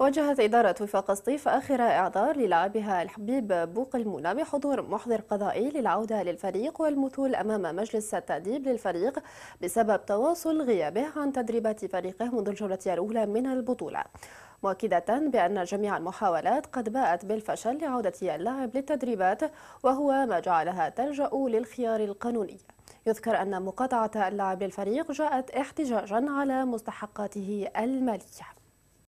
وجهت إدارة وفاق سطيف آخر إعذار للاعبها الحبيب بوق المولى بحضور محضر قضائي للعودة للفريق والمثول أمام مجلس التأديب للفريق بسبب تواصل غيابه عن تدريبات فريقه منذ الجولة الأولى من البطولة مؤكدة بأن جميع المحاولات قد باءت بالفشل لعودة اللاعب للتدريبات وهو ما جعلها تلجأ للخيار القانوني يذكر أن مقاطعة اللاعب للفريق جاءت احتجاجا على مستحقاته المالية